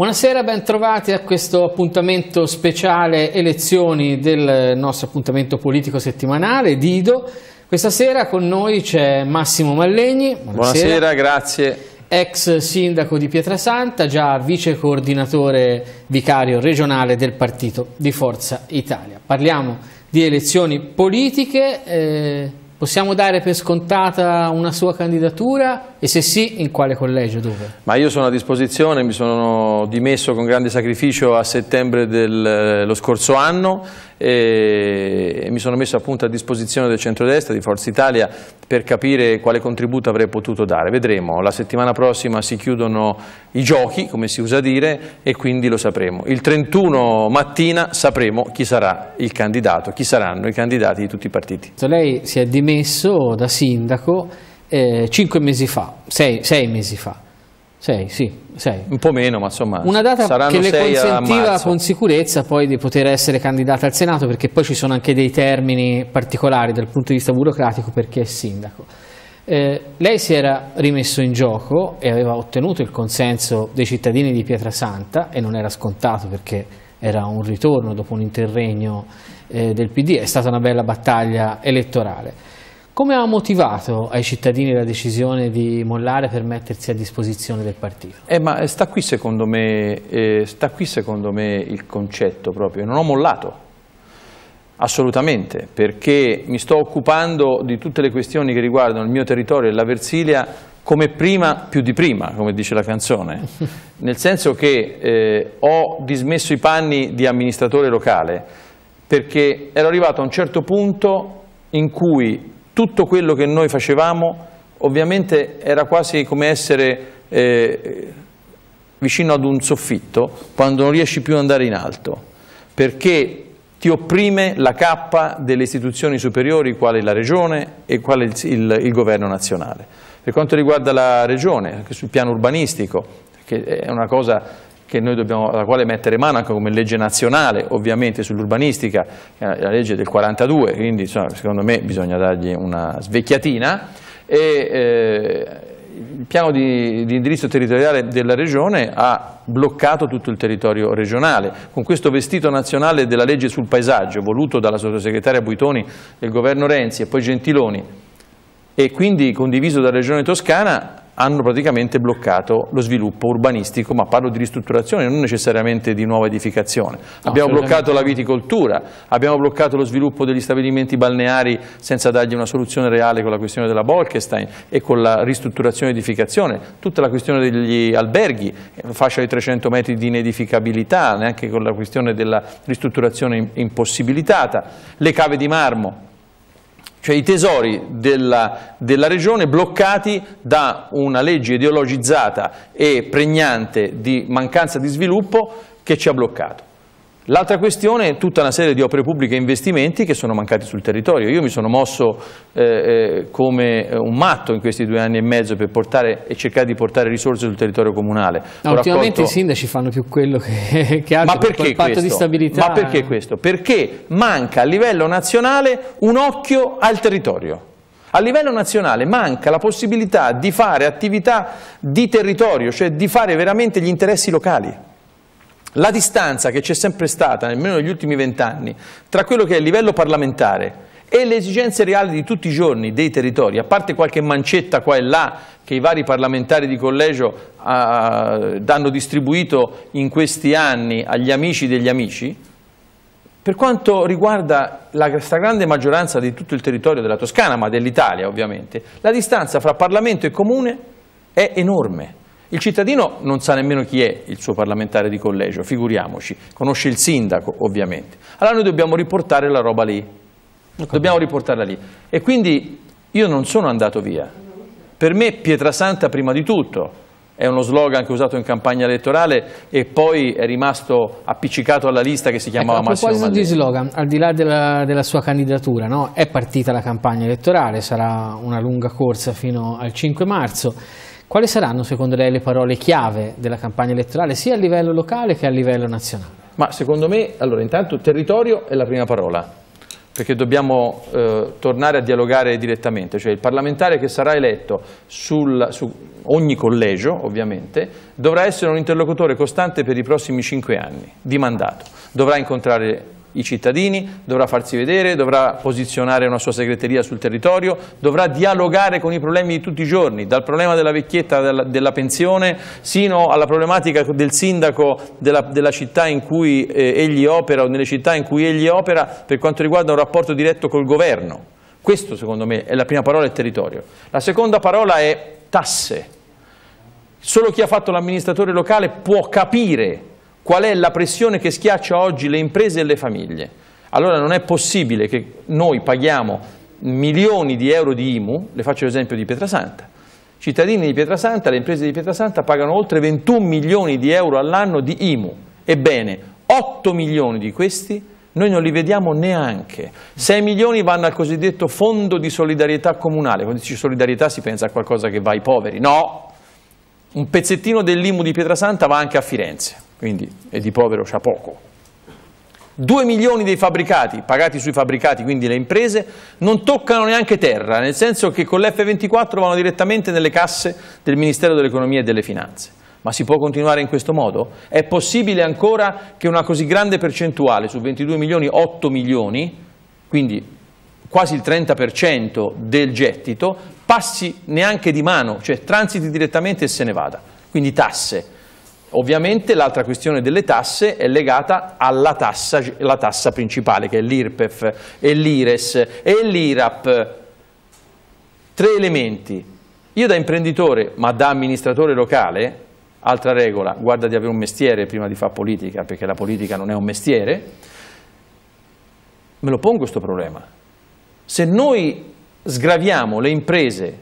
Buonasera, bentrovati a questo appuntamento speciale elezioni del nostro appuntamento politico settimanale, Dido. Questa sera con noi c'è Massimo Mallegni. Buonasera, Buonasera grazie. Ex sindaco di Pietrasanta, già vice coordinatore vicario regionale del partito di Forza Italia. Parliamo di elezioni politiche. Eh Possiamo dare per scontata una sua candidatura e se sì, in quale collegio, dove? Ma io sono a disposizione, mi sono dimesso con grande sacrificio a settembre dello eh, scorso anno e mi sono messo appunto a disposizione del centrodestra, di Forza Italia, per capire quale contributo avrei potuto dare. Vedremo, la settimana prossima si chiudono i giochi, come si usa dire, e quindi lo sapremo. Il 31 mattina sapremo chi sarà il candidato, chi saranno i candidati di tutti i partiti. Lei si è dimesso da sindaco eh, cinque mesi fa, sei, sei mesi fa, sei, sì, sei. Un po' meno, ma insomma. Una data che le consentiva con sicurezza poi di poter essere candidata al Senato, perché poi ci sono anche dei termini particolari dal punto di vista burocratico perché è sindaco. Eh, lei si era rimesso in gioco e aveva ottenuto il consenso dei cittadini di Pietrasanta e non era scontato perché era un ritorno dopo un interregno eh, del PD, è stata una bella battaglia elettorale. Come ha motivato ai cittadini la decisione di mollare per mettersi a disposizione del partito? Eh, ma sta qui, me, eh, sta qui secondo me il concetto proprio, non ho mollato. Assolutamente, perché mi sto occupando di tutte le questioni che riguardano il mio territorio e la Versilia come prima più di prima, come dice la canzone, nel senso che eh, ho dismesso i panni di amministratore locale perché ero arrivato a un certo punto in cui tutto quello che noi facevamo ovviamente era quasi come essere eh, vicino ad un soffitto quando non riesci più ad andare in alto, perché ti opprime la cappa delle istituzioni superiori, quale la Regione e quale il, il, il Governo nazionale. Per quanto riguarda la Regione, anche sul piano urbanistico, che è una cosa dobbiamo, alla quale mettere mano anche come legge nazionale, ovviamente sull'urbanistica, eh, la legge del 42, quindi insomma, secondo me bisogna dargli una svecchiatina. E, eh, il piano di, di, indirizzo territoriale della regione ha bloccato tutto il territorio regionale. Con questo vestito nazionale della legge sul paesaggio, voluto dalla sottosegretaria Buitoni del governo Renzi e poi Gentiloni, e quindi condiviso dalla regione toscana, hanno praticamente bloccato lo sviluppo urbanistico, ma parlo di ristrutturazione, non necessariamente di nuova edificazione. No, abbiamo bloccato la viticoltura, abbiamo bloccato lo sviluppo degli stabilimenti balneari senza dargli una soluzione reale con la questione della Bolkestein e con la ristrutturazione e edificazione, tutta la questione degli alberghi, fascia di 300 metri di inedificabilità, neanche con la questione della ristrutturazione impossibilitata, le cave di marmo, cioè i tesori della, della, regione bloccati da una legge ideologizzata e pregnante di mancanza di sviluppo che ci ha bloccato. L'altra questione è tutta una serie di opere pubbliche e investimenti che sono mancati sul territorio. Io mi sono mosso eh, eh come un matto in questi due anni e mezzo per portare e cercare di portare risorse sul territorio comunale. No, ultimamente raccolto... i sindaci fanno più quello che, che altro, Ma perché il patto questo? di stabilità. Ma perché questo? Perché manca a livello nazionale un occhio al territorio. A livello nazionale manca la possibilità di fare attività di territorio, cioè di fare veramente gli interessi locali la distanza che c'è sempre stata, nemmeno negli ultimi vent'anni, tra quello che è il livello parlamentare e le esigenze reali di tutti i giorni dei territori, a parte qualche mancetta qua e là che i vari parlamentari di collegio uh, hanno distribuito in questi anni agli amici degli amici, per quanto riguarda la stragrande maggioranza di tutto il territorio della Toscana, ma dell'Italia ovviamente, la distanza fra Parlamento e Comune è enorme. Il cittadino non sa nemmeno chi è il suo parlamentare di collegio, figuriamoci, conosce il sindaco ovviamente. Allora noi dobbiamo riportare la roba lì, dobbiamo riportarla lì. E quindi io non sono andato via. Per me Pietrasanta prima di tutto, è uno slogan che ho usato in campagna elettorale e poi è rimasto appiccicato alla lista che si ecco, chiamava ecco, Massimo Mallegni. A proposito di slogan, al di là della, della sua candidatura, no? è partita la campagna elettorale, sarà una lunga corsa fino al 5 marzo. Quali saranno secondo lei le parole chiave della campagna elettorale sia a livello locale che a livello nazionale? Ma secondo me, allora intanto territorio è la prima parola, perché dobbiamo eh, tornare a dialogare direttamente, cioè il parlamentare che sarà eletto sul, su ogni collegio ovviamente dovrà essere un interlocutore costante per i prossimi cinque anni di mandato, dovrà incontrare i cittadini, dovrà farsi vedere, dovrà posizionare una sua segreteria sul territorio, dovrà dialogare con i problemi di tutti i giorni, dal problema della vecchietta, della, della pensione, sino alla problematica del sindaco della, della città in cui eh, egli opera o nelle città in cui egli opera per quanto riguarda un rapporto diretto col governo. Questo secondo me è la prima parola, il territorio. La seconda parola è tasse. Solo chi ha fatto l'amministratore locale può capire qual è la pressione che schiaccia oggi le imprese e le famiglie. Allora non è possibile che noi paghiamo milioni di euro di IMU, le faccio l'esempio di Pietrasanta, i cittadini di Pietrasanta, le imprese di Pietrasanta pagano oltre 21 milioni di euro all'anno di IMU, ebbene 8 milioni di questi noi non li vediamo neanche. 6 milioni vanno al cosiddetto fondo di solidarietà comunale. Quando dice solidarietà si pensa a qualcosa che va ai poveri. No, un pezzettino dell'IMU di Pietrasanta va anche a Firenze quindi e di povero c'ha poco. 2 milioni dei fabbricati, pagati sui fabbricati, quindi le imprese, non toccano neanche terra, nel senso che con l'F24 vanno direttamente nelle casse del Ministero dell'Economia e delle Finanze. Ma si può continuare in questo modo? È possibile ancora che una così grande percentuale, su 22 milioni, 8 milioni, quindi quasi il 30% del gettito, passi neanche di mano, cioè transiti direttamente e se ne vada. Quindi tasse Ovviamente l'altra questione delle tasse è legata alla tassa, tassa principale che è l'IRPEF e l'IRES e l'IRAP. Tre elementi. Io da imprenditore, ma da amministratore locale, altra regola, guarda di avere un mestiere prima di fare politica, perché la politica non è un mestiere, me lo pongo questo problema. Se noi sgraviamo le imprese,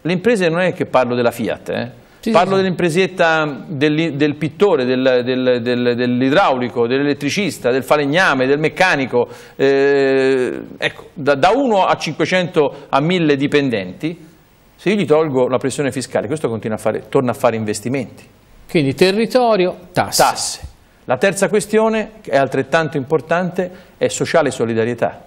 le imprese non è che parlo della Fiat, eh? Sì, Parlo sì. dell'impresietta del, del, pittore, del, del, dell'idraulico, dell'elettricista, del falegname, del meccanico, eh, ecco, da, da 1 a 500 a 1000 dipendenti, se io gli tolgo la pressione fiscale, questo a fare, torna a fare investimenti. Quindi territorio, tasse. tasse. La terza questione, che è altrettanto importante, è sociale solidarietà.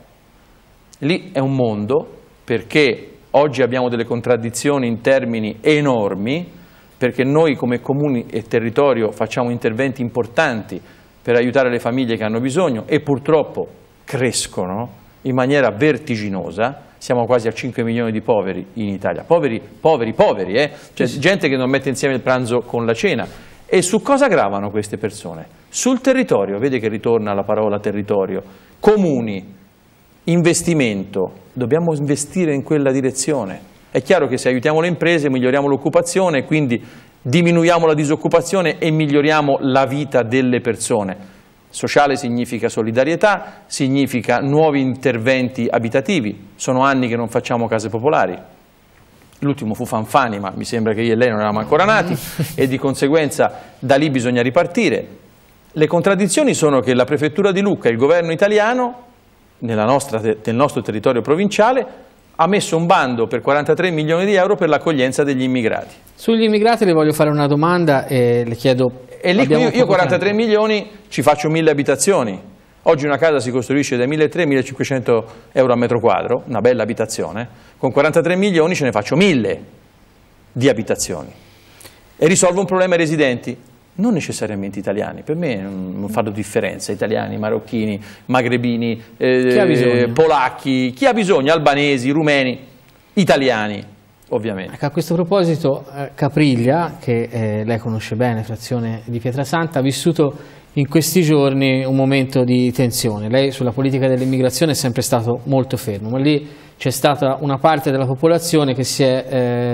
Lì è un mondo, perché oggi abbiamo delle contraddizioni in termini enormi, perché noi come comuni e territorio facciamo interventi importanti per aiutare le famiglie che hanno bisogno e purtroppo crescono in maniera vertiginosa, siamo quasi a 5 milioni di poveri in Italia, poveri, poveri, poveri, eh? cioè gente che non mette insieme il pranzo con la cena. E su cosa gravano queste persone? Sul territorio, vede che ritorna la parola territorio, comuni, investimento, dobbiamo investire in quella direzione è chiaro che se aiutiamo le imprese miglioriamo l'occupazione, quindi diminuiamo la disoccupazione e miglioriamo la vita delle persone. Sociale significa solidarietà, significa nuovi interventi abitativi, sono anni che non facciamo case popolari. L'ultimo fu Fanfani, ma mi sembra che io e lei non eravamo ancora nati e di conseguenza da lì bisogna ripartire. Le contraddizioni sono che la prefettura di Lucca e il governo italiano nella nostra, nel nostro territorio provinciale ha messo un bando per 43 milioni di euro per l'accoglienza degli immigrati. Sugli immigrati le voglio fare una domanda e le chiedo... E lì io, io 43 tempo. milioni ci faccio 1000 abitazioni. Oggi una casa si costruisce dai 1.300 1.500 euro a metro quadro, una bella abitazione, con 43 milioni ce ne faccio 1.000 di abitazioni. E risolvo un problema ai residenti non necessariamente italiani, per me non fanno differenza, italiani, marocchini, magrebini, eh, chi eh, polacchi, chi ha bisogno, albanesi, rumeni, italiani. Ovviamente. Ecco, a questo proposito eh, Capriglia, che eh, lei conosce bene, frazione di Pietrasanta, ha vissuto in questi giorni un momento di tensione. Lei sulla politica dell'immigrazione è sempre stato molto fermo, ma lì c'è stata una parte della popolazione che si è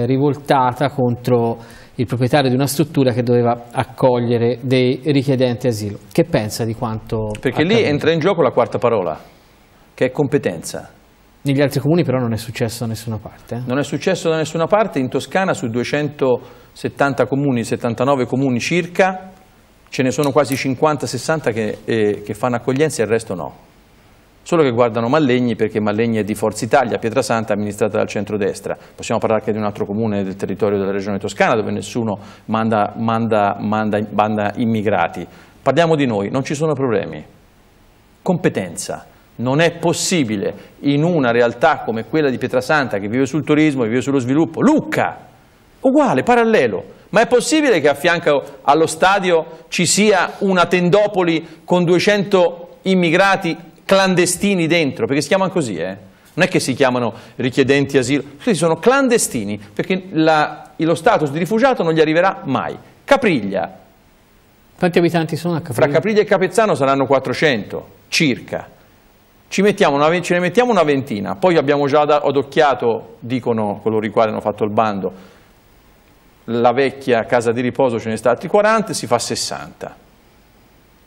eh, rivoltata contro il proprietario di una struttura che doveva accogliere dei richiedenti asilo. Che pensa di quanto... Perché accaduto? lì entra in gioco la quarta parola, che è competenza. Negli altri comuni però non è successo da nessuna parte. Eh? Non è successo da nessuna parte, in Toscana su 270 comuni, 79 comuni circa, ce ne sono quasi 50-60 che, eh, che fanno accoglienza e il resto no solo che guardano Mallegni perché Mallegni è di Forza Italia, Pietrasanta è amministrata dal centrodestra. Possiamo parlare anche di un altro comune del territorio della regione toscana dove nessuno manda, manda, manda, manda immigrati. Parliamo di noi, non ci sono problemi. Competenza. Non è possibile in una realtà come quella di Pietrasanta che vive sul turismo, che vive sullo sviluppo, Lucca, uguale, parallelo. Ma è possibile che a fianco allo stadio ci sia una tendopoli con 200 immigrati clandestini dentro, perché si chiamano così, eh? non è che si chiamano richiedenti asilo, sono clandestini, perché la, lo status di rifugiato non gli arriverà mai. Capriglia. Quanti abitanti sono a Capriglia? Fra Capriglia e Capezzano saranno 400, circa. Una, ce ne mettiamo una ventina, poi abbiamo già adocchiato, dicono coloro i quali hanno fatto il bando, la vecchia casa di riposo ce ne sta altri 40, si fa 60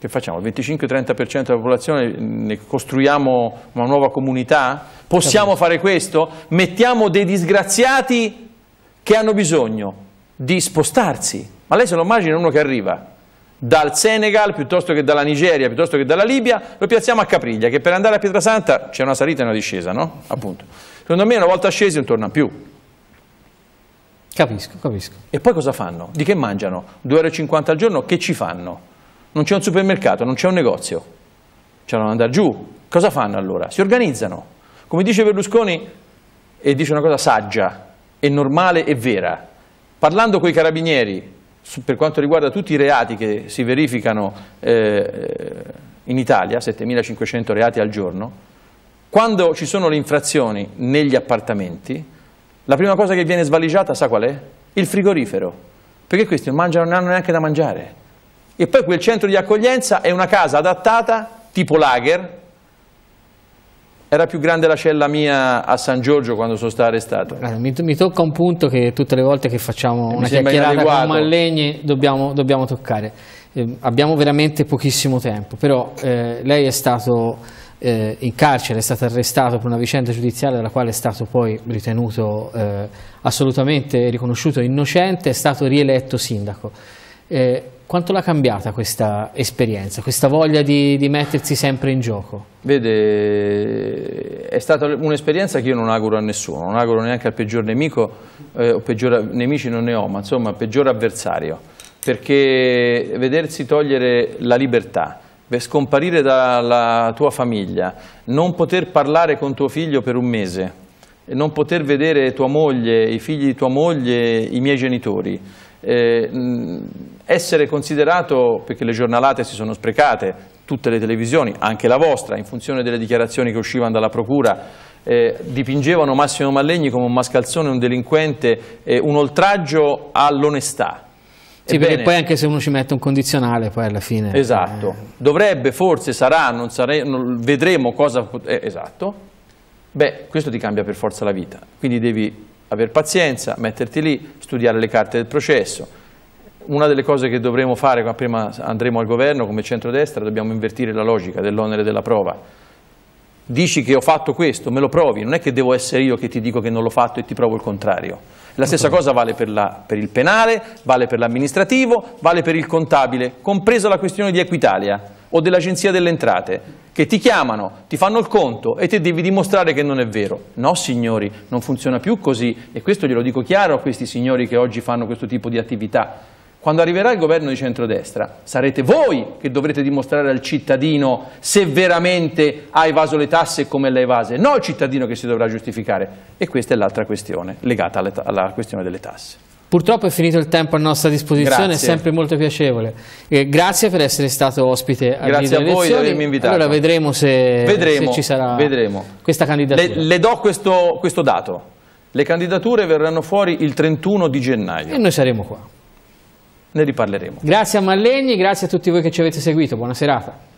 che facciamo? Il 25-30% della popolazione ne costruiamo una nuova comunità? Possiamo fare questo? Mettiamo dei disgraziati che hanno bisogno di spostarsi. Ma lei se lo immagina uno che arriva dal Senegal piuttosto che dalla Nigeria, piuttosto che dalla Libia, lo piazziamo a Capriglia, che per andare a Pietrasanta c'è una salita e una discesa, no? Appunto. Secondo me una volta scesi non torna più. Capisco, capisco. E poi cosa fanno? Di che mangiano? 2,50 euro al giorno? Che ci fanno? non c'è un supermercato, non c'è un negozio, c'è cioè, da andare giù, cosa fanno allora? Si organizzano, come dice Berlusconi, e dice una cosa saggia, e normale e vera, parlando con i carabinieri per quanto riguarda tutti i reati che si verificano eh, in Italia, 7.500 reati al giorno, quando ci sono le infrazioni negli appartamenti, la prima cosa che viene svaligiata, sa qual è? Il frigorifero, perché questi non, mangiano, non hanno neanche da mangiare e poi quel centro di accoglienza è una casa adattata, tipo lager, era più grande la cella mia a San Giorgio quando sono stato arrestato. mi, mi, tocca un punto che tutte le volte che facciamo mi una chiacchierata inadeguato. con Mallegni dobbiamo, dobbiamo toccare. Eh, abbiamo veramente pochissimo tempo, però eh, lei è stato eh, in carcere, è stato arrestato per una vicenda giudiziaria dalla quale è stato poi ritenuto eh, assolutamente riconosciuto innocente, è stato rieletto sindaco. Eh, quanto l'ha cambiata questa esperienza, questa voglia di, di mettersi sempre in gioco? Vede, è stata un'esperienza che io non auguro a nessuno, non auguro neanche al peggior nemico, eh, o peggior nemici non ne ho, ma insomma peggior avversario, perché vedersi togliere la libertà, scomparire dalla tua famiglia, non poter parlare con tuo figlio per un mese, non poter vedere tua moglie, i figli di tua moglie, i miei genitori, eh, essere considerato, perché le giornalate si sono sprecate, tutte le televisioni, anche la vostra, in funzione delle dichiarazioni che uscivano dalla procura, eh, dipingevano Massimo Mallegni come un mascalzone, un delinquente, eh, un oltraggio all'onestà. Sì, perché poi anche se uno ci mette un condizionale, poi alla fine... Esatto. Eh... Dovrebbe, forse, sarà, non sare... non... vedremo cosa... Eh, esatto. Beh, questo ti cambia per forza la vita. Quindi devi aver pazienza, metterti lì, studiare le carte del processo, una delle cose che dovremo fare prima andremo al governo come centrodestra, dobbiamo invertire la logica dell'onere della prova. Dici che ho fatto questo, me lo provi, non è che devo essere io che ti dico che non l'ho fatto e ti provo il contrario. La stessa cosa vale per, la, per il penale, vale per l'amministrativo, vale per il contabile, compresa la questione di Equitalia o dell'Agenzia delle Entrate, che ti chiamano, ti fanno il conto e te devi dimostrare che non è vero. No, signori, non funziona più così e questo glielo dico chiaro a questi signori che oggi fanno questo tipo di attività. Quando arriverà il governo di centrodestra, sarete voi che dovrete dimostrare al cittadino se veramente ha evaso le tasse e come le ha evase, non il cittadino che si dovrà giustificare. E questa è l'altra questione legata alla questione delle tasse. Purtroppo è finito il tempo a nostra disposizione, grazie. è sempre molto piacevole. Eh, grazie per essere stato ospite a Grazie a voi elezioni. di avermi invitato. Allora vedremo se, vedremo, se ci sarà vedremo. questa candidatura. Le, le do questo, questo dato. Le candidature verranno fuori il 31 di gennaio. E noi saremo qua ne riparleremo. Grazie a Mallegni, grazie a tutti voi che ci avete seguito, buona serata.